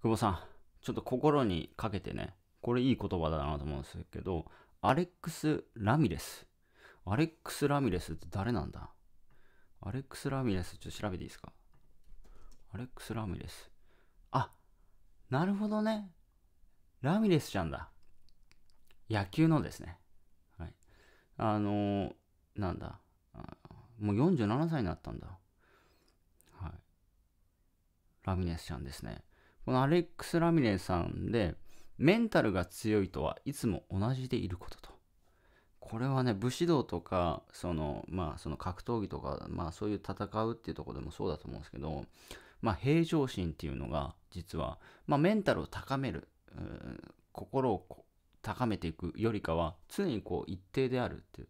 久保さん、ちょっと心にかけてね、これいい言葉だなと思うんですけど、アレックス・ラミレス。アレックス・ラミレスって誰なんだアレックス・ラミレス、ちょっと調べていいですかアレックス・ラミレス。あ、なるほどね。ラミレスちゃんだ。野球のですね。はい。あのー、なんだ。もう47歳になったんだ。はい。ラミレスちゃんですね。このアレックス・ラミレさんで、メンタルが強いとはいつも同じでいることと。これはね、武士道とか、その、まあ、その格闘技とか、まあ、そういう戦うっていうとこでもそうだと思うんですけど、まあ、平常心っていうのが、実は、まあ、メンタルを高める、心を高めていくよりかは、常にこう、一定であるっていう、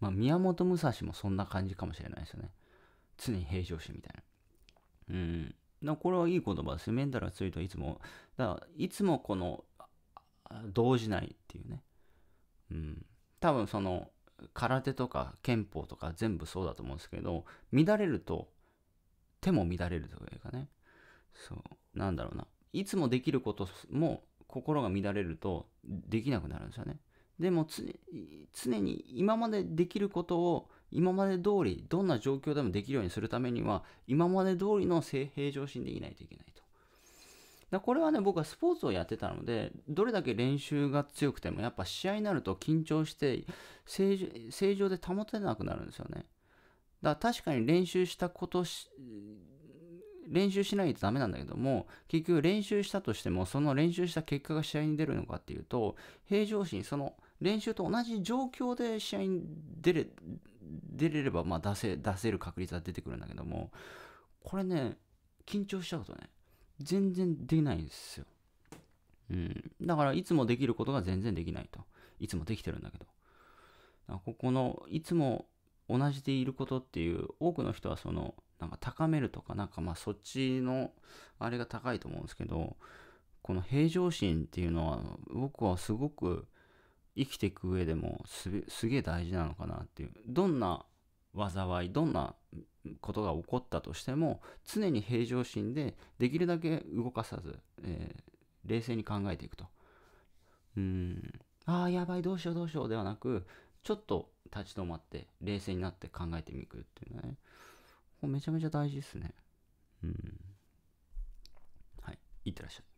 まあ、宮本武蔵もそんな感じかもしれないですよね。常に平常心みたいな。うん。なこれはいい言葉ですよ。メンタルが強いといつも、だからいつもこの、動じないっていうね。うん。多分その、空手とか憲法とか全部そうだと思うんですけど、乱れると、手も乱れるというかね。そう。なんだろうな。いつもできることも、心が乱れると、できなくなるんですよね。でも常に今までできることを今まで通り、どんな状況でもできるようにするためには、今まで通りの平常心でいないといけないと。だこれはね、僕はスポーツをやってたので、どれだけ練習が強くても、やっぱ試合になると緊張して正、正常で保てなくなるんですよね。だから確かに練習したこと練習しないとダメなんだけども、結局練習したとしても、その練習した結果が試合に出るのかっていうと、平常心、その練習と同じ状況で試合に出れ、出れればまあ出せ出せる確率は出てくるんだけどもこれね緊張しちゃうとね全然出ないんですよ、うん、だからいつもできることが全然できないといつもできてるんだけどだここのいつも同じでいることっていう多くの人はそのなんか高めるとかなんかまあそっちのあれが高いと思うんですけどこの平常心っていうのは僕はすごく生きていく上でもすげえ大事なのかなっていうどんな災いどんなことが起こったとしても常に平常心でできるだけ動かさず、えー、冷静に考えていくとうんああやばいどうしようどうしようではなくちょっと立ち止まって冷静になって考えてみくっていうねめちゃめちゃ大事ですねうんはいいってらっしゃい